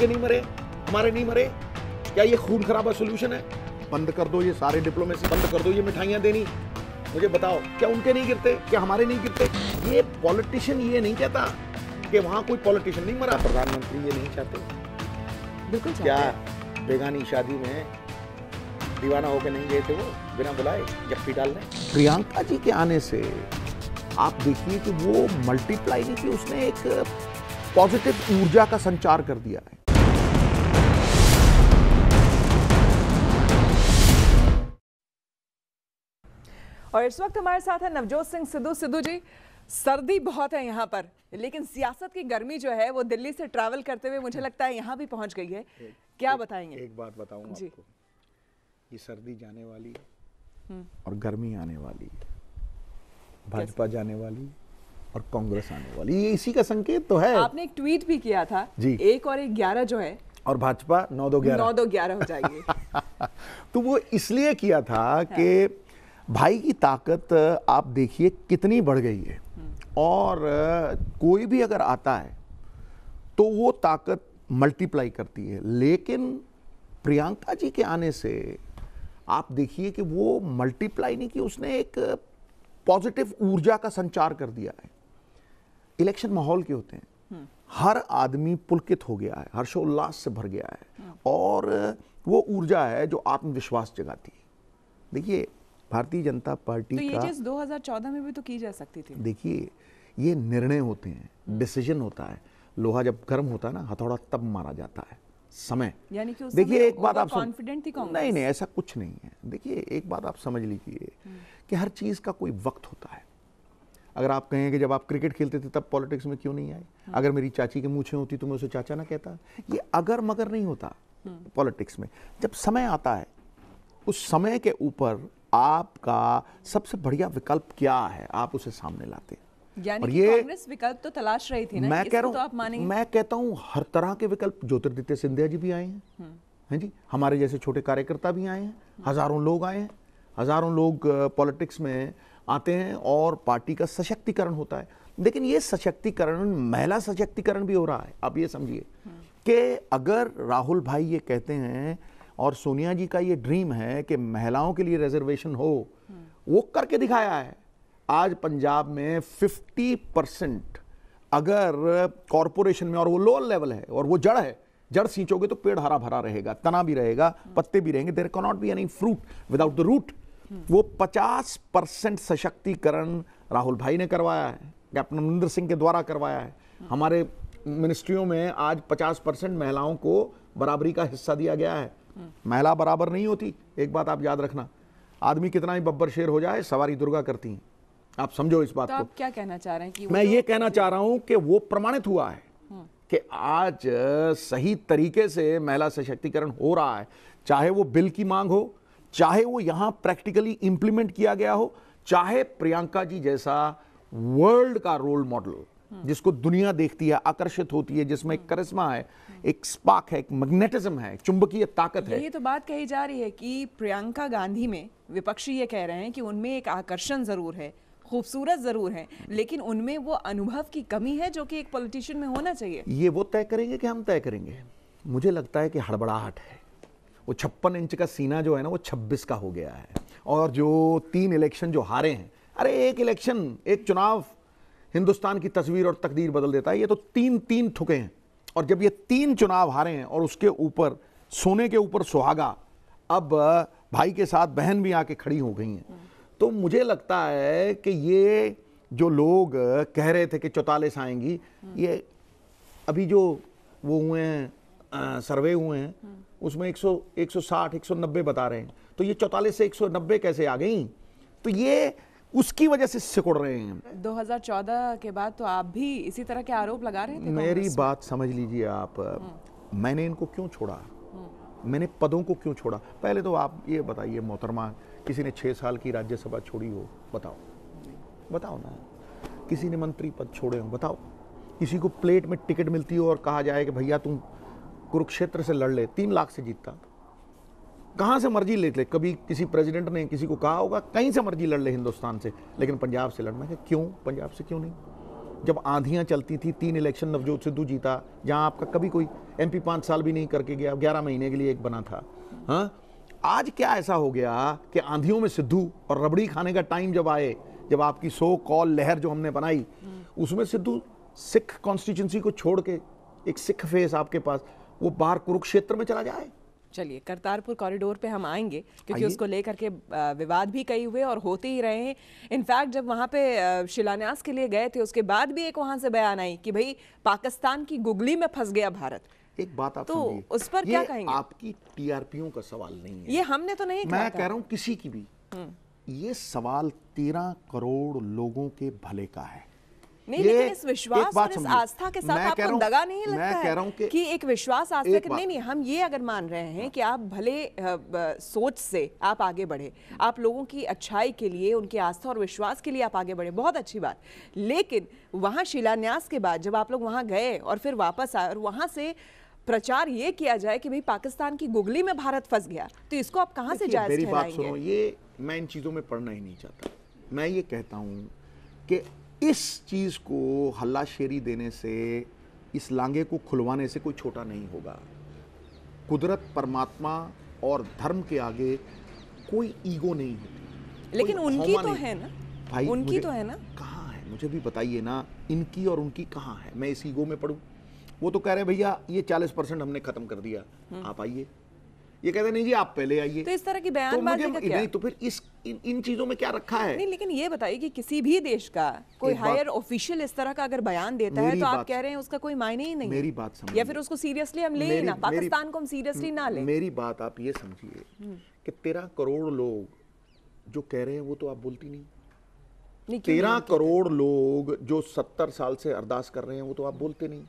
के नहीं मरे हमारे नहीं मरे क्या ये खून खराबा सोल्यूशन है बंद कर दो ये सारे डिप्लोमेसी बंद कर दो ये मिठाइयाँ देनी मुझे बताओ क्या उनके नहीं गिरते क्या हमारे नहीं गिरते ये पॉलिटिशियन ये नहीं कहता कि वहाँ कोई पॉलिटिशियन नहीं मरा प्रधानमंत्री ये नहीं चाहते बिल्कुल क्या बेगानी शादी में दीवाना होकर नहीं गए थे वो बिना बुलाए जप्पी डालने प्रियंका जी के आने से आप देखिए कि वो मल्टीप्लाई नहीं की उसने एक पॉजिटिव ऊर्जा का संचार कर दिया है और इस वक्त हमारे साथ है नवजोत सिंह सिद्धू सिद्धू जी सर्दी बहुत है यहाँ पर लेकिन सियासत की गर्मी जो है वो दिल्ली से ट्रैवल करते हुए मुझे लगता है यहाँ भी पहुँच गई है क्या बताएंगे एक बात बताऊँ जी ये सर्दी जाने वाली है हम्म। और गर्मी आने वाली है भाजपा जाने वाली और कांग्रेस आने वाली ये इसी का संकेत तो है आपने एक ट्वीट भी किया था जी एक और एक ग्यारह जो है और भाजपा नौ दो ग्यारह नौ दो ग्यारह हो जाएगी तो वो इसलिए किया था हाँ। कि भाई की ताकत आप देखिए कितनी बढ़ गई है हम्म। और कोई भी अगर आता है तो वो ताकत मल्टीप्लाई करती है लेकिन प्रियंका जी के आने से आप देखिए कि वो मल्टीप्लाई नहीं की उसने एक पॉजिटिव ऊर्जा का संचार कर दिया है इलेक्शन माहौल के होते हैं हम्म। हर आदमी पुलकित हो गया है हर्षोल्लास से भर गया है हम्म। और वो ऊर्जा है जो आत्मविश्वास जगाती है देखिए भारतीय जनता पार्टी तो ये का चीज़ 2014 में भी तो की जा सकती थी देखिए ये निर्णय होते हैं डिसीजन होता है लोहा जब गर्म होता है ना हथौड़ा तब मारा जाता है समय यानी कि देखिए एक बात आप कॉन्फिडेंट थी नहीं नहीं ऐसा कुछ नहीं है देखिए एक बात आप समझ लीजिए हम्म। कि हर चीज़ का कोई वक्त होता है अगर आप कहें कि जब आप क्रिकेट खेलते थे तब पॉलिटिक्स में क्यों नहीं आए हाँ। अगर मेरी चाची के मूछें होती तो मैं उसे चाचा ना कहता ये अगर मगर नहीं होता हाँ। पॉलिटिक्स में जब समय आता है उस समय के ऊपर आपका सबसे बढ़िया विकल्प क्या है आप उसे सामने लाते हैं और ये कांग्रेस विकल्प तो तलाश रही थी ना मैं कह रहा तो हूँ तो मैं कहता हूँ हर तरह के विकल्प ज्योतिरादित्य सिंधिया जी भी आए हैं हम्म। है जी हमारे जैसे छोटे कार्यकर्ता भी आए हैं हम्म। हजारों लोग आए हैं हजारों लोग पॉलिटिक्स में आते हैं और पार्टी का सशक्तिकरण होता है लेकिन ये सशक्तिकरण महिला सशक्तिकरण भी हो रहा है आप ये समझिए हम्म। कि अगर राहुल भाई ये कहते हैं और सोनिया जी का ये ड्रीम है कि महिलाओं के लिए रिजर्वेशन हो वो करके दिखाया है आज पंजाब में 50 परसेंट अगर कॉरपोरेशन में और वो लोअर लेवल है और वो जड़ है जड़ सींचोगे तो पेड़ हरा भरा रहेगा तना भी रहेगा पत्ते भी रहेंगे there cannot be any fruit without the root वो 50 परसेंट सशक्तिकरण राहुल भाई ने करवाया है कैप्टन अमरिंदर सिंह के द्वारा करवाया है हमारे मिनिस्ट्रियों में आज 50 परसेंट महिलाओं को बराबरी का हिस्सा दिया गया है महिला बराबर नहीं होती एक बात आप याद रखना आदमी कितना ही बब्बर शेर हो जाए सवारी दुर्गा करती हैं आप समझो इस बात तो को आप क्या कहना चाह रहे हैं कि मैं ये कहना चाह रहा हूं कि वो प्रमाणित हुआ है हम्म। कि आज सही तरीके से महिला सशक्तिकरण हो रहा है चाहे वो बिल की मांग हो चाहे वो यहां प्रैक्टिकली इंप्लीमेंट किया गया हो चाहे प्रियंका जी जैसा वर्ल्ड का रोल मॉडल हम्म। जिसको दुनिया देखती है आकर्षित होती है जिसमें एक हम्म। करिश्मा है हम्म। एक स्पार्क है एक मैग्नेटिज्म है चुंबकीय ताकत है ये तो बात कही जा रही है कि प्रियंका गांधी में विपक्षी ये कह रहे हैं कि उनमें एक आकर्षण जरूर है खूबसूरत जरूर है लेकिन उनमें वो अनुभव की कमी है जो कि एक पॉलिटिशियन में होना चाहिए ये वो तय करेंगे कि हम तय करेंगे मुझे लगता है कि हड़बड़ाहट है वो छप्पन इंच का सीना जो है ना वो छब्बीस का हो गया है और जो तीन इलेक्शन जो हारे हैं अरे एक इलेक्शन एक चुनाव हिंदुस्तान की तस्वीर और तकदीर बदल देता है ये तो तीन तीन ठुके हैं और जब ये तीन चुनाव हारे हैं और उसके ऊपर सोने के ऊपर सुहागा अब भाई के साथ बहन भी आके खड़ी हो गई हैं तो मुझे लगता है कि ये जो लोग कह रहे थे कि चौतालीस आएंगी ये अभी जो वो हुए हैं सर्वे हुए हैं उसमें 100 160 190 बता रहे हैं तो ये चौतालीस से 190 कैसे आ गई तो ये उसकी वजह से सिकुड़ रहे हैं 2014 के बाद तो आप भी इसी तरह के आरोप लगा रहे थे मेरी बात समझ लीजिए आप हम्म। मैंने इनको क्यों छोड़ा हम्म। मैंने पदों को क्यों छोड़ा पहले तो आप ये बताइए मोहतरमा किसी ने छः साल की राज्यसभा छोड़ी हो बताओ बताओ ना किसी ने मंत्री पद छोड़े हो बताओ किसी को प्लेट में टिकट मिलती हो और कहा जाए कि भैया तुम कुरुक्षेत्र से लड़ ले तीन लाख से जीतता कहाँ से मर्जी लेते ले कभी किसी प्रेसिडेंट ने किसी को कहा होगा कहीं से मर्जी लड़ ले हिंदुस्तान से लेकिन पंजाब से लड़ना है क्यों पंजाब से क्यों नहीं जब आंधियाँ चलती थी तीन इलेक्शन नवजोत सिद्धू जीता जहाँ आपका कभी कोई एमपी पाँच साल भी नहीं करके गया ग्यारह महीने के लिए एक बना था हाँ आज क्या ऐसा हो गया कि आंधियों में सिद्धू और रबड़ी खाने का टाइम जब आए जब आपकी सो कॉल लहर जो हमने बनाई उसमें सिद्धू सिख कॉन्स्टिट्यूंसी को छोड़ के एक सिख फेस आपके पास वो बाहर कुरुक्षेत्र में चला जाए चलिए करतारपुर कॉरिडोर पे हम आएंगे क्योंकि उसको लेकर के विवाद भी कई हुए और होते ही रहे हैं इनफैक्ट जब वहाँ पे शिलान्यास के लिए गए थे उसके बाद भी एक वहाँ से बयान आई कि भाई पाकिस्तान की गुगली में फंस गया भारत एक बात आप तो उस पर क्या कहेंगे आपकी टीआरपीओ का सवाल नहीं है ये हमने तो नहीं मैं कह रहा हूँ किसी की भी हम्म। ये सवाल तेरह करोड़ लोगों के भले का है नहीं ये लेकिन इस विश्वास और इस आस्था के साथ आपको दगा नहीं लगता कह रहा हूं कि, कि एक विश्वास आस्था नहीं नहीं हम ये अगर मान रहे हैं कि आप भले सोच से आप आगे बढ़े आप लोगों की अच्छाई के लिए उनकी आस्था और विश्वास के लिए आप आगे बढ़े बहुत अच्छी बात लेकिन वहाँ शिलान्यास के बाद जब आप लोग वहाँ गए और फिर वापस आए और वहाँ से प्रचार ये किया जाए कि भाई पाकिस्तान की गुगली में भारत फंस गया तो इसको आप कहाँ से जाए मेरी बात सुनो ये मैं इन चीज़ों में पढ़ना ही नहीं चाहता मैं ये कहता हूँ कि इस चीज़ को हल्ला शेरी देने से इस लांगे को खुलवाने से कोई छोटा नहीं होगा कुदरत परमात्मा और धर्म के आगे कोई ईगो नहीं होती लेकिन उनकी तो है ना भाई उनकी तो है ना कहाँ है मुझे भी बताइए ना इनकी और उनकी कहाँ है मैं इस ईगो में पढ़ूँ वो तो कह रहे हैं भैया ये चालीस परसेंट हमने खत्म कर दिया हम्म। आप आइए ये कहते नहीं जी आप पहले आइए तो इस तरह की तो बयानबाजी तो का क्या? नहीं तो फिर इस इन, इन चीजों में क्या रखा है नहीं लेकिन ये बताइए कि किसी भी देश का कोई हायर ऑफिशियल इस तरह का अगर बयान देता है तो आप कह रहे हैं उसका कोई मायने ही नहीं मेरी बात समझ या फिर उसको सीरियसली हम ले ना पाकिस्तान को हम सीरियसली ना ले मेरी बात आप ये समझिए हम्म। कि तेरह करोड़ लोग जो कह रहे हैं वो तो आप बोलती नहीं तेरह करोड़ लोग जो सत्तर साल से अरदास कर रहे हैं वो तो आप बोलते नहीं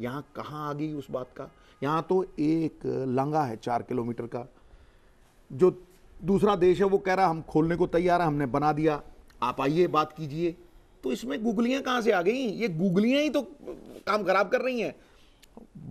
यहाँ कहाँ आ गई उस बात का यहाँ तो एक लंगा है चार किलोमीटर का जो दूसरा देश है वो कह रहा हम खोलने को तैयार है हमने बना दिया आप आइए बात कीजिए तो इसमें गुगलियां कहाँ से आ गई ये गुगलियां ही तो काम खराब कर रही हैं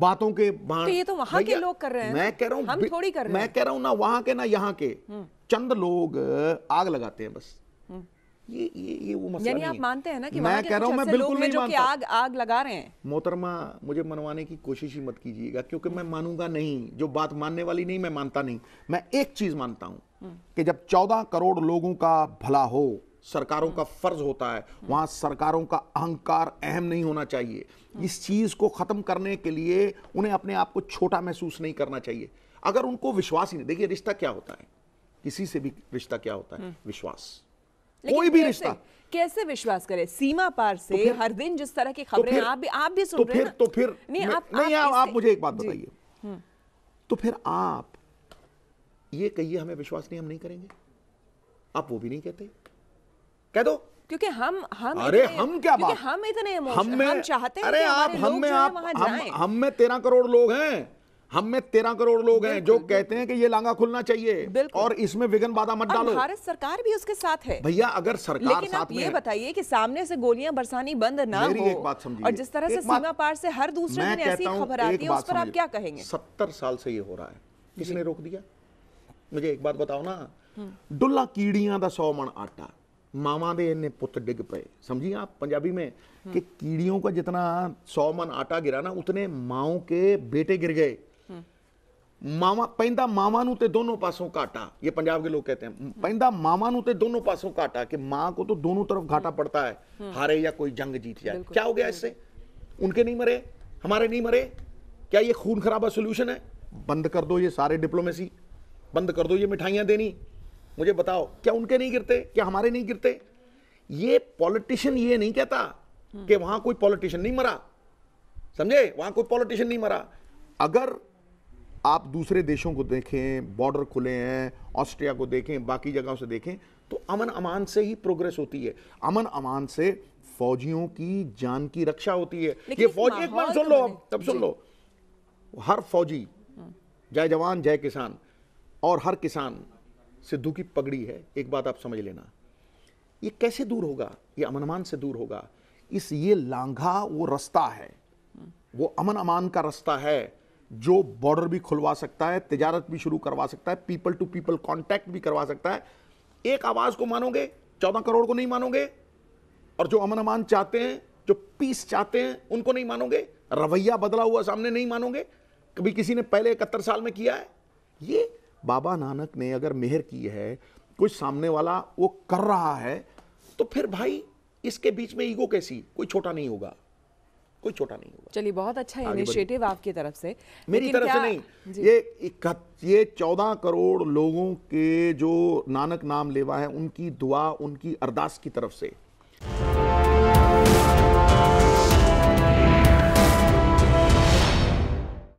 बातों के तो ये तो वहां के लोग कर रहे हैं मैं कह रहा हम थोड़ी कर रहे मैं कह रहा हूँ ना वहां के ना यहाँ के हम्म। चंद लोग आग लगाते हैं बस ये ये ये वो मसला यानी आप मानते हैं ना कि मैं कह रहा हूँ मैं बिल्कुल नहीं आग आग लगा रहे हैं मोहतरमा मुझे मनवाने की कोशिश ही मत कीजिएगा क्योंकि मैं मानूंगा नहीं जो बात मानने वाली नहीं मैं मानता नहीं मैं एक चीज मानता हूँ हम्म। कि जब चौदह करोड़ लोगों का भला हो सरकारों का हम्म। फर्ज होता है वहां सरकारों का अहंकार अहम नहीं होना चाहिए हम्म। इस चीज़ को ख़त्म करने के लिए उन्हें अपने आप को छोटा महसूस नहीं करना चाहिए अगर उनको विश्वास ही नहीं देखिए रिश्ता क्या होता है किसी से भी रिश्ता क्या होता है विश्वास कोई भी रिश्ता कैसे विश्वास करें सीमा पार से तो हर दिन जिस तरह की तो खबरें तो आप भी आप भी सुन तो रहे हैं तो फिर नहीं आप नहीं आप, आप मुझे एक बात बताइए हम्म। तो फिर आप ये कहिए हमें विश्वास नहीं हम नहीं करेंगे आप वो भी नहीं कहते कह दो क्योंकि हम हम अरे हम क्या बात हम इतने हम, हम चाहते हैं अरे आप हम में आप हम में तेरह करोड़ लोग हैं हम में तेरह करोड़ लोग हैं जो कहते हैं कि ये लांगा खुलना चाहिए और इसमें विघन बाधा मत डालो भारत सरकार भी उसके साथ है भैया अगर सरकार लेकिन साथ आप ये बताइए कि सामने से गोलियां बरसानी बंद ना हो एक बात समझिए और जिस तरह से सीमा पार से हर दूसरे दिन ऐसी खबर आती है उस पर आप क्या कहेंगे सत्तर साल से ये हो रहा है किसने रोक दिया मुझे एक बात बताओ ना ਡੁੱਲਾ हम्म। कीड़िया का सौ मन आटा मामा दे ने पुत डिग पे समझिए आप पंजाबी में हम्म। कि कीड़ियों का जितना सौ मन आटा गिरा ना उतने माओ के बेटे गिर गए मावा ਪੈਂਦਾ ਮਾਵਾ ਨੂੰ ਤੇ ਦੋਨੋਂ ਪਾਸੋਂ ਕਾਟਾ ये पंजाब के लोग कहते हैं पैंदा मामा नु ते दोनों पासों काटा कि माँ को तो दोनों तरफ घाटा पड़ता है हम्म। हारे या कोई जंग जीत जाए क्या हो गया इससे उनके नहीं मरे हमारे नहीं मरे क्या ये खून खराबा सोल्यूशन है बंद कर दो ये सारे डिप्लोमेसी बंद कर दो ये मिठाइयाँ देनी मुझे बताओ क्या उनके नहीं गिरते क्या हमारे नहीं गिरते ये पॉलिटिशियन ये नहीं कहता हम्म। कि वहां कोई पॉलिटिशियन नहीं मरा समझे वहां कोई पॉलिटिशियन नहीं मरा अगर आप दूसरे देशों को देखें बॉर्डर खुले हैं ऑस्ट्रिया को देखें बाकी जगहों से देखें तो अमन अमान से ही प्रोग्रेस होती है अमन अमान से फौजियों की जान की रक्षा होती है ये फौजी एक बार सुन तो लो तब सुन लो हर फौजी हाँ। जय जवान जय किसान और हर किसान सिद्धू की पगड़ी है एक बात आप समझ लेना ये कैसे दूर होगा ये अमन अमान से दूर होगा इस ये लांघा वो रास्ता है वो अमन अमान का रास्ता है जो बॉर्डर भी खुलवा सकता है तजारत भी शुरू करवा सकता है पीपल टू पीपल कॉन्टैक्ट भी करवा सकता है एक आवाज़ को मानोगे चौदह करोड़ को नहीं मानोगे और जो अमन अमान चाहते हैं जो पीस चाहते हैं उनको नहीं मानोगे रवैया बदला हुआ सामने नहीं मानोगे कभी किसी ने पहले इकहत्तर साल में किया है ये बाबा नानक ने अगर मेहर की है कुछ सामने वाला वो कर रहा है तो फिर भाई इसके बीच में ईगो कैसी कोई छोटा नहीं होगा कोई छोटा नहीं होगा चलिए बहुत अच्छा इनिशिएटिव आपकी तरफ से मेरी तरफ से नहीं ये ये चौदह करोड़ लोगों के जो नानक नाम लेवा है उनकी दुआ उनकी अरदास की तरफ से